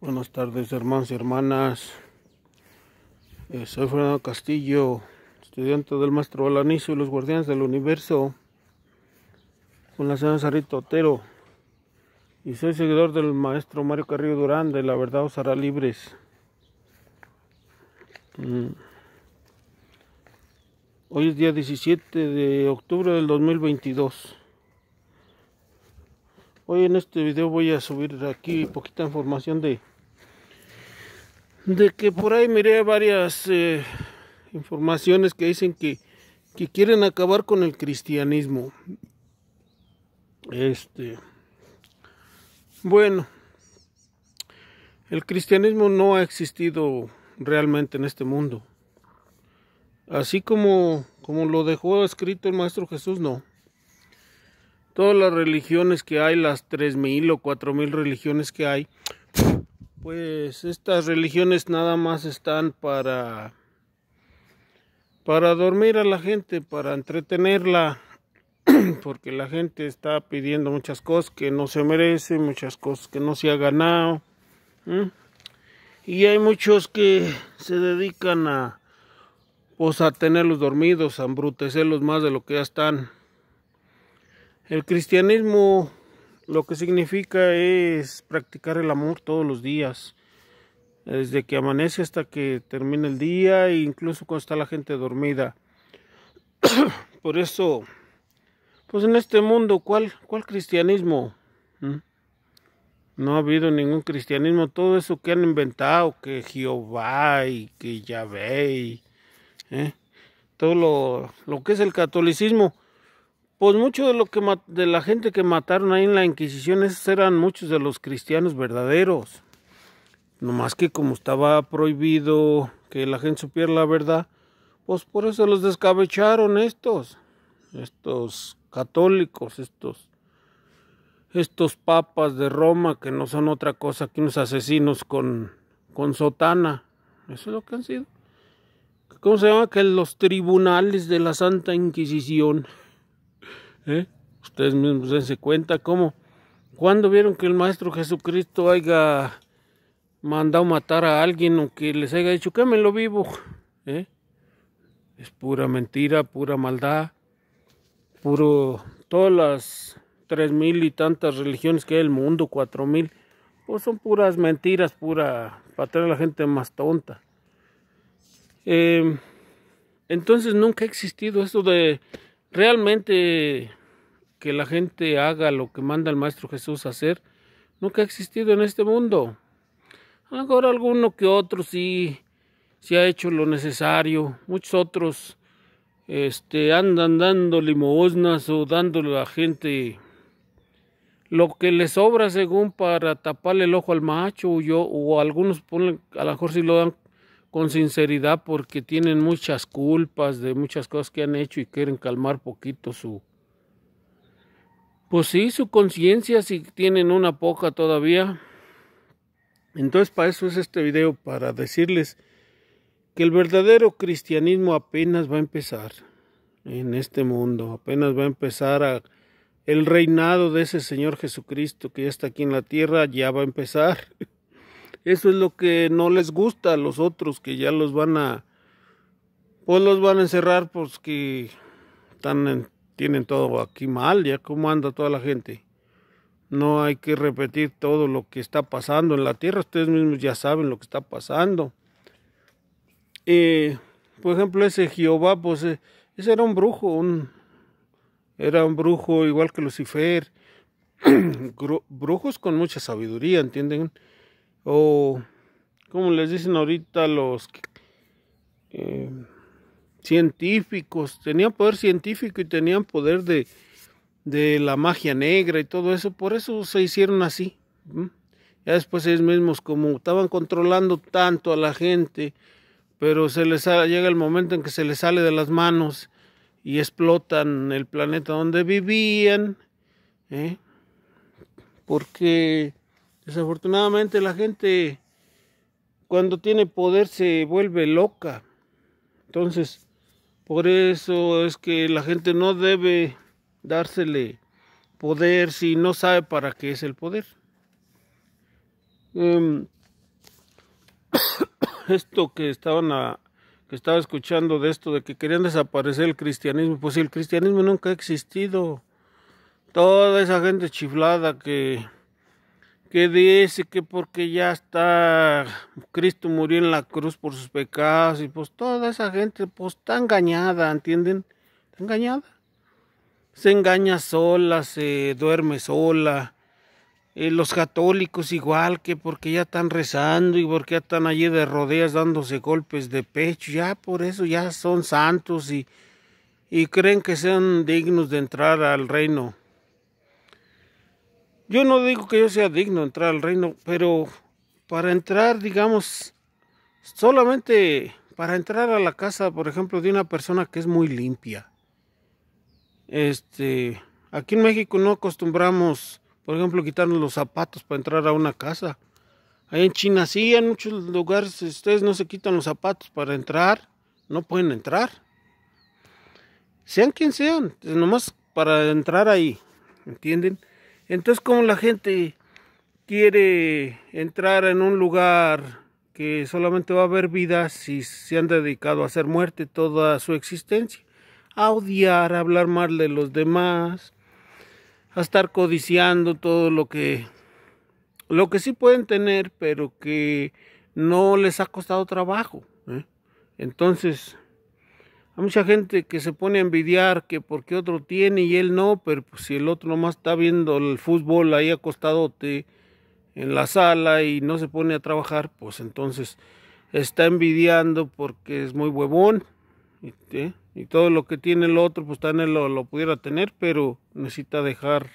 Buenas tardes hermanos y hermanas. Eh, soy Fernando Castillo, estudiante del maestro Alanizo y los guardianes del universo, con la señora Sarita Otero. Y soy seguidor del maestro Mario Carrillo Durán de La Verdad os hará libres. Mm. Hoy es día 17 de octubre del 2022. Hoy en este video voy a subir aquí poquita información de de que por ahí miré varias eh, informaciones que dicen que, que quieren acabar con el cristianismo. Este bueno, el cristianismo no ha existido realmente en este mundo. Así como como lo dejó escrito el maestro Jesús, no todas las religiones que hay, las 3.000 o 4.000 religiones que hay, pues estas religiones nada más están para para dormir a la gente, para entretenerla, porque la gente está pidiendo muchas cosas que no se merecen, muchas cosas que no se ha ganado. Y hay muchos que se dedican a pues, a tenerlos dormidos, a embrutecerlos más de lo que ya están. El cristianismo lo que significa es practicar el amor todos los días, desde que amanece hasta que termina el día e incluso cuando está la gente dormida. Por eso, pues en este mundo, ¿cuál, cuál cristianismo? ¿Mm? No ha habido ningún cristianismo, todo eso que han inventado, que Jehová y que Yahvé, ¿eh? todo lo que es el catolicismo pues mucho de lo que de la gente que mataron ahí en la Inquisición, esos eran muchos de los cristianos verdaderos. Nomás que como estaba prohibido que la gente supiera la verdad, pues por eso los descabecharon estos, estos católicos, estos, estos papas de Roma que no son otra cosa que unos asesinos con, con sotana. Eso es lo que han sido. ¿Cómo se llama? Que los tribunales de la Santa Inquisición. ¿Eh? Ustedes mismos dense cuenta cómo. ¿Cuándo vieron que el Maestro Jesucristo haya mandado matar a alguien o que les haya dicho lo vivo? ¿Eh? Es pura mentira, pura maldad, puro. Todas las tres mil y tantas religiones que hay en el mundo, cuatro mil, pues son puras mentiras, pura. para tener a la gente más tonta. Eh, entonces nunca ha existido eso de realmente que la gente haga lo que manda el Maestro Jesús hacer nunca ha existido en este mundo. Ahora alguno que otro sí, sí ha hecho lo necesario, muchos otros este, andan dando limosnas o dándole a la gente lo que les sobra según para taparle el ojo al macho o yo, o algunos ponen, a lo mejor sí lo dan con sinceridad porque tienen muchas culpas de muchas cosas que han hecho y quieren calmar poquito su, pues sí, su conciencia si tienen una poca todavía. Entonces para eso es este video, para decirles que el verdadero cristianismo apenas va a empezar en este mundo, apenas va a empezar el reinado de ese Señor Jesucristo que ya está aquí en la tierra, ya va a empezar. Eso es lo que no les gusta a los otros, que ya los van a, pues los van a encerrar, porque pues están en tienen todo aquí mal, ya cómo anda toda la gente. No hay que repetir todo lo que está pasando en la tierra, ustedes mismos ya saben lo que está pasando. Eh, por ejemplo, ese Jehová, pues eh, ese era un brujo, un, era un brujo igual que Lucifer, brujos con mucha sabiduría, ¿entienden? O como les dicen ahorita los... Eh, científicos, tenían poder científico y tenían poder de, la magia negra y todo eso, por eso se hicieron así. Ya después ellos mismos, como estaban controlando tanto a la gente, pero se les llega el momento en que se les sale de las manos y explotan el planeta donde vivían, ¿eh? porque desafortunadamente la gente cuando tiene poder se vuelve loca. Entonces, por eso es que la gente no debe dársele poder si no sabe para qué es el poder. Em, esto que estaban a, que estaba escuchando de esto de que querían desaparecer el cristianismo, pues el cristianismo nunca ha existido. Toda esa gente chiflada que que dice que porque ya está, Cristo murió en la cruz por sus pecados y pues toda esa gente pues está engañada, ¿entienden? Está engañada. Se engaña sola, se duerme sola. Eh, los católicos igual que porque ya están rezando y porque ya están allí de rodeas dándose golpes de pecho, ya por eso ya son santos y, y creen que sean dignos de entrar al reino yo no digo que yo sea digno de entrar al reino, pero para entrar, digamos, solamente para entrar a la casa, por ejemplo, de una persona que es muy limpia. Este, aquí en México no acostumbramos, por ejemplo, quitarnos los zapatos para entrar a una casa. Ahí en China sí, en muchos lugares ustedes no se quitan los zapatos para entrar, no pueden entrar. Sean quien sean, nomás para entrar ahí, ¿entienden? Entonces, ¿cómo la gente quiere entrar en un lugar que solamente va a haber vida si se han dedicado a hacer muerte toda su existencia, a odiar, a hablar mal de los demás, a estar codiciando todo lo que lo que sí pueden tener, pero que no les ha costado trabajo. ¿eh? Entonces, hay mucha gente que se pone a envidiar que porque otro tiene y él no, pero pues, si el otro nomás está viendo el fútbol ahí acostadote en la sala y no se pone a trabajar, pues entonces está envidiando porque es muy huevón y ¿eh? todo lo que tiene el otro, pues también lo, lo pudiera tener, pero necesita dejar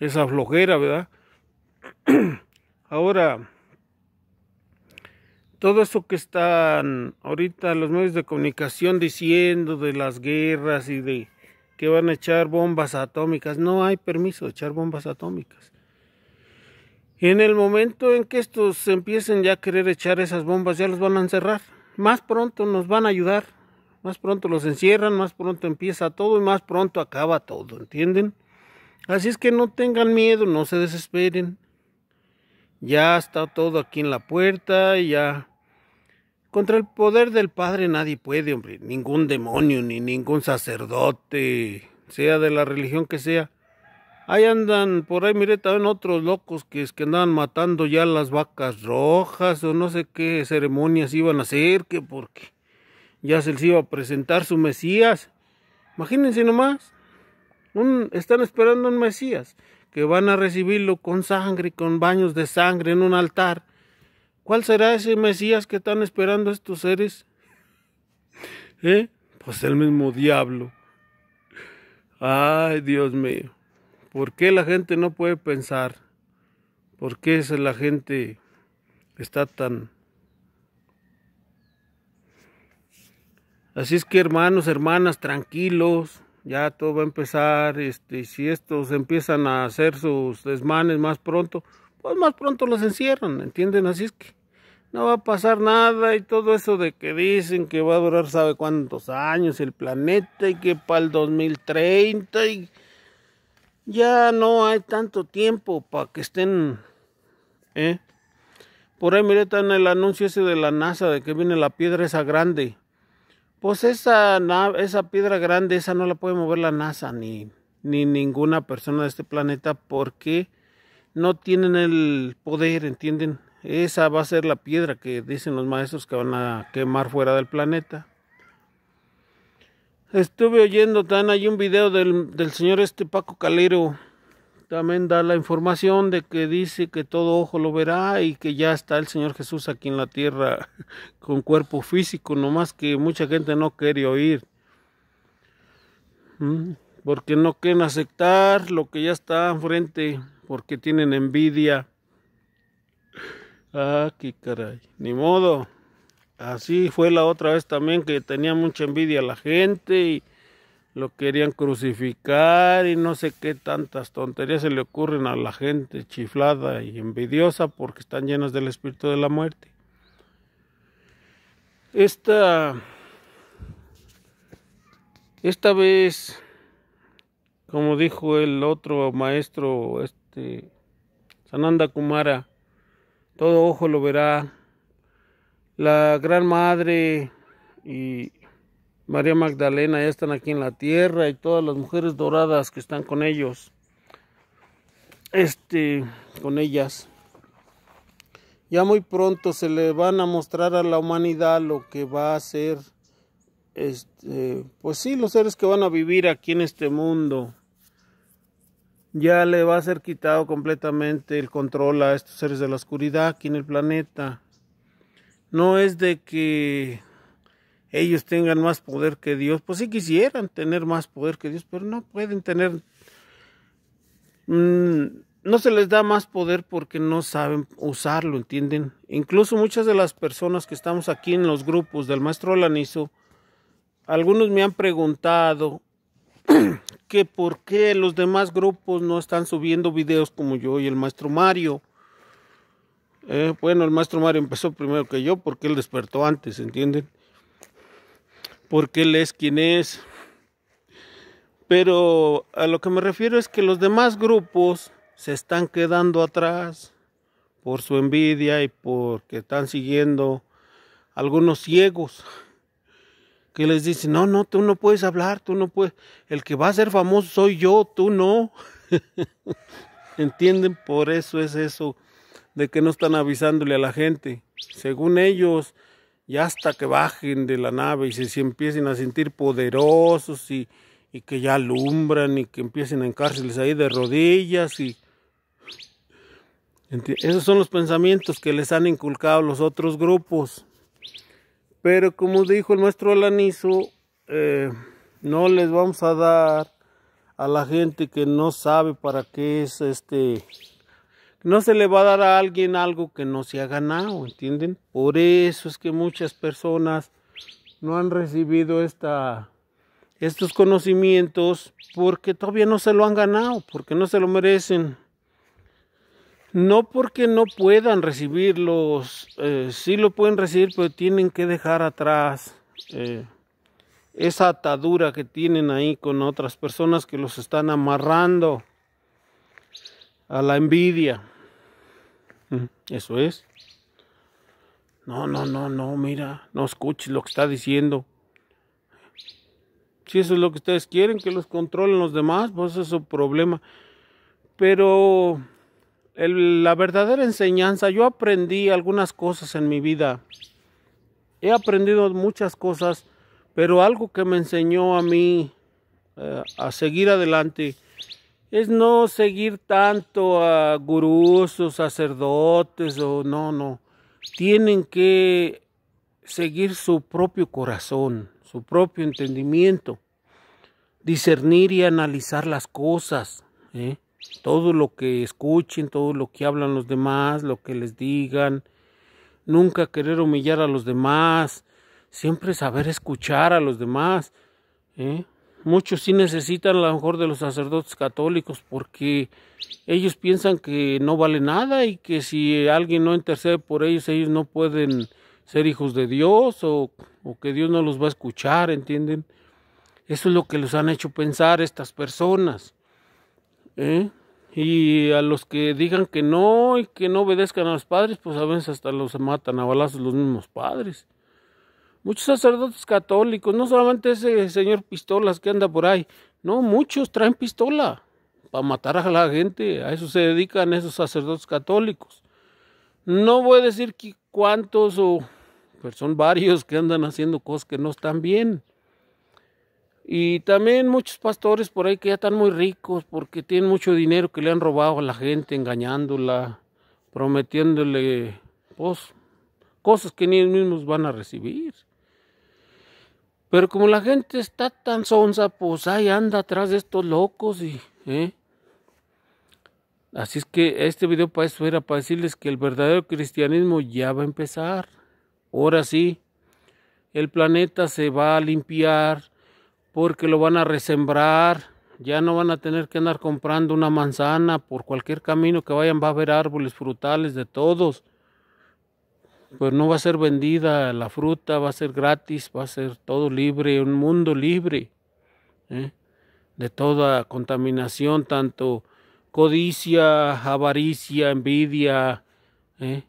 esa flojera, ¿verdad? Ahora, todo eso que están ahorita los medios de comunicación diciendo de las guerras y de que van a echar bombas atómicas, no hay permiso de echar bombas atómicas. En el momento en que estos empiecen ya a querer echar esas bombas, ya los van a encerrar. Más pronto nos van a ayudar, más pronto los encierran, más pronto empieza todo y más pronto acaba todo, ¿entienden? Así es que no tengan miedo, no se desesperen. Ya está todo aquí en la puerta, ya. Contra el poder del Padre nadie puede, hombre. Ningún demonio, ni ningún sacerdote, sea de la religión que sea. Ahí andan, por ahí mire también otros locos que es que andaban matando ya las vacas rojas o no sé qué ceremonias iban a hacer, que porque ya se les iba a presentar su Mesías. Imagínense nomás, están esperando un Mesías que van a recibirlo con sangre, con baños de sangre en un altar. ¿Cuál será ese Mesías que están esperando estos seres? ¿Eh? Pues el mismo diablo. Ay, Dios mío. ¿Por qué la gente no puede pensar? ¿Por qué la gente está tan... Así es que hermanos, hermanas, tranquilos ya todo va a empezar, este, si estos empiezan a hacer sus desmanes más pronto, pues más pronto los encierran, ¿entienden? Así es que no va a pasar nada y todo eso de que dicen que va a durar sabe cuántos años el planeta y que para el 2030 y ya no hay tanto tiempo para que estén, ¿eh? Por ahí miré en el anuncio ese de la NASA de que viene la piedra esa grande pues esa, esa piedra grande, esa no la puede mover la NASA ni, ni ninguna persona de este planeta porque no tienen el poder, ¿entienden? Esa va a ser la piedra que dicen los maestros que van a quemar fuera del planeta. Estuve oyendo, tan hay un video del, del señor este Paco Calero también da la información de que dice que todo ojo lo verá y que ya está el Señor Jesús aquí en la tierra con cuerpo físico, nomás que mucha gente no quiere oír. ¿Mm? Porque no quieren aceptar lo que ya está enfrente, porque tienen envidia. Ah, qué caray. Ni modo. Así fue la otra vez también que tenía mucha envidia la gente y lo querían crucificar y no sé qué tantas tonterías se le ocurren a la gente chiflada y envidiosa porque están llenas del espíritu de la muerte. Esta, esta vez, como dijo el otro maestro, este, Sananda Kumara, todo ojo lo verá, la gran madre y, María Magdalena, ya están aquí en la tierra y todas las mujeres doradas que están con ellos. Este, con ellas. Ya muy pronto se le van a mostrar a la humanidad lo que va a ser, este, pues sí, los seres que van a vivir aquí en este mundo. Ya le va a ser quitado completamente el control a estos seres de la oscuridad aquí en el planeta. No es de que ellos tengan más poder que Dios. Pues sí quisieran tener más poder que Dios, pero no pueden tener... Mm, no se les da más poder porque no saben usarlo, ¿entienden? Incluso muchas de las personas que estamos aquí en los grupos del maestro Lanizo, algunos me han preguntado que por qué los demás grupos no están subiendo videos como yo y el maestro Mario. Eh, bueno, el maestro Mario empezó primero que yo porque él despertó antes, ¿entienden? porque él es quien es. Pero a lo que me refiero es que los demás grupos se están quedando atrás por su envidia y porque están siguiendo algunos ciegos que les dicen, no, no, tú no puedes hablar, tú no puedes, el que va a ser famoso soy yo, tú no. ¿Entienden? Por eso es eso, de que no están avisándole a la gente. Según ellos, y hasta que bajen de la nave y se, empiecen a sentir poderosos y, y, que ya alumbran y que empiecen a encárceles ahí de rodillas y esos son los pensamientos que les han inculcado los otros grupos. Pero como dijo el maestro Alanizo, eh, no les vamos a dar a la gente que no sabe para qué es este no se le va a dar a alguien algo que no se ha ganado, ¿entienden? Por eso es que muchas personas no han recibido estos conocimientos porque todavía no se lo han ganado, porque no se lo merecen. No porque no puedan recibirlos, eh, sí lo pueden recibir, pero tienen que dejar atrás eh, esa atadura que tienen ahí con otras personas que los están amarrando a la envidia. Eso es. No, no, no, no, mira, no escuches lo que está diciendo. Si eso es lo que ustedes quieren, que los controlen los demás, pues es su problema. Pero la verdadera enseñanza, yo aprendí algunas cosas en mi vida. He aprendido muchas cosas, pero algo que me enseñó a mí eh, a seguir adelante es no seguir tanto a gurús o sacerdotes o no, no. Tienen que seguir su propio corazón, su propio entendimiento, discernir y analizar las cosas, ¿eh? todo lo que escuchen, todo lo que hablan los demás, lo que les digan, nunca querer humillar a los demás, siempre saber escuchar a los demás. ¿eh? muchos sí necesitan a lo mejor de los sacerdotes católicos porque ellos piensan que no vale nada y que si alguien no intercede por ellos, ellos no pueden ser hijos de Dios o, que Dios no los va a escuchar, ¿entienden? Eso es lo que les han hecho pensar estas personas. ¿eh? Y a los que digan que no y que no obedezcan a los padres, pues a veces hasta los matan a balazos los mismos padres muchos sacerdotes católicos, no solamente ese señor pistolas que anda por ahí, no, muchos traen pistola para matar a la gente, a eso se dedican esos sacerdotes católicos. No voy a decir que cuántos o pero son varios que andan haciendo cosas que no están bien. Y también muchos pastores por ahí que ya están muy ricos porque tienen mucho dinero que le han robado a la gente, engañándola, prometiéndole pues, cosas que ni ellos mismos van a recibir. Pero como la gente está tan sonza, pues ahí anda atrás de estos locos y... ¿eh? Así es que este video para eso era para decirles que el verdadero cristianismo ya va a empezar. Ahora sí, el planeta se va a limpiar porque lo van a resembrar. Ya no van a tener que andar comprando una manzana por cualquier camino que vayan, va a haber árboles frutales de todos pues no va a ser vendida la fruta, va a ser gratis, va a ser todo libre, un mundo libre ¿eh? de toda contaminación, tanto codicia, avaricia, envidia, ¿eh?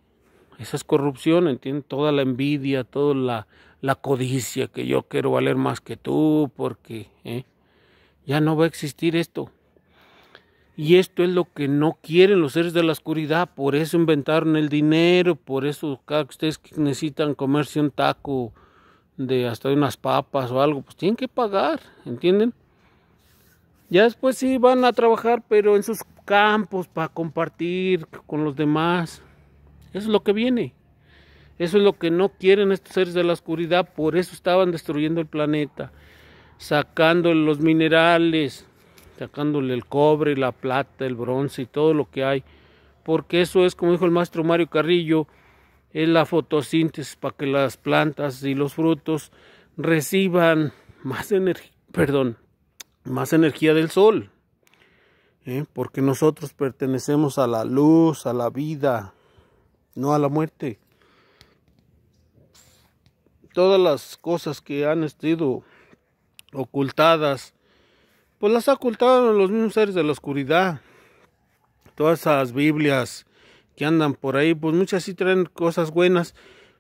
esa es corrupción, entiende, Toda la envidia, toda la, codicia, que yo quiero valer más que tú, porque ¿eh? ya no va a existir esto. Y esto es lo que no quieren los seres de la oscuridad, por eso inventaron el dinero, por eso cada que ustedes necesitan comerse un taco de hasta unas papas o algo, pues tienen que pagar, ¿entienden? Ya después sí van a trabajar, pero en sus campos para compartir con los demás. Eso es lo que viene. Eso es lo que no quieren estos seres de la oscuridad, por eso estaban destruyendo el planeta, sacando los minerales, sacándole el cobre, la plata, el bronce y todo lo que hay, porque eso es, como dijo el maestro Mario Carrillo, es la fotosíntesis para que las plantas y los frutos reciban más energía, perdón, más energía del sol, ¿eh? porque nosotros pertenecemos a la luz, a la vida, no a la muerte. Todas las cosas que han estado ocultadas pues las ha ocultado los mismos seres de la oscuridad. Todas esas Biblias que andan por ahí, pues muchas sí traen cosas buenas,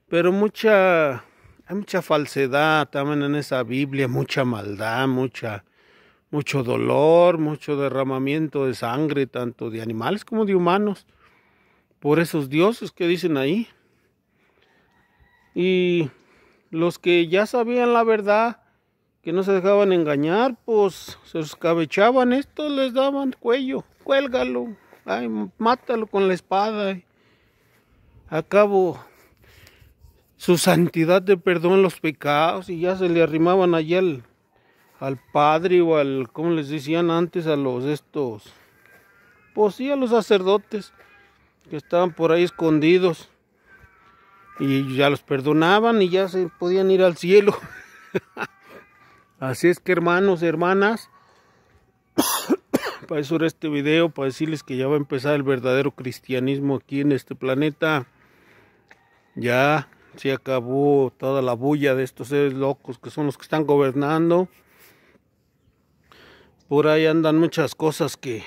pero mucha hay mucha falsedad también en esa Biblia, mucha maldad, mucha mucho dolor, mucho derramamiento de sangre tanto de animales como de humanos por esos dioses que dicen ahí. Y los que ya sabían la verdad que no se dejaban engañar, pues se escabechaban, estos les daban cuello, cuélgalo, mátalo con la espada. a cabo su santidad de perdón los pecados y ya se le arrimaban allí al, al padre o al, como les decían antes, a los estos, pues sí, a los sacerdotes que estaban por ahí escondidos y ya los perdonaban y ya se podían ir al cielo. Así es que hermanos, hermanas, para eso era este video, para decirles que ya va a empezar el verdadero cristianismo aquí en este planeta. Ya se acabó toda la bulla de estos seres locos que son los que están gobernando. Por ahí andan muchas cosas que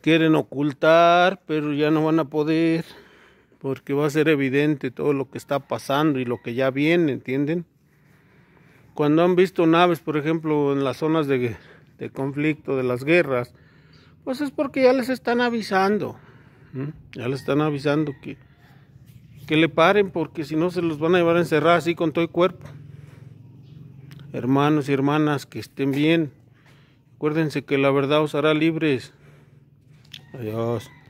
quieren ocultar, pero ya no van a poder, porque va a ser evidente todo lo que está pasando y lo que ya viene, ¿entienden? cuando han visto naves, por ejemplo, en las zonas de, conflicto, de las guerras, pues es porque ya les están avisando, ya les están avisando que, que le paren, porque si no se los van a llevar a encerrar así con todo el cuerpo. Hermanos y hermanas, que estén bien. Acuérdense que la verdad os hará libres. Adiós.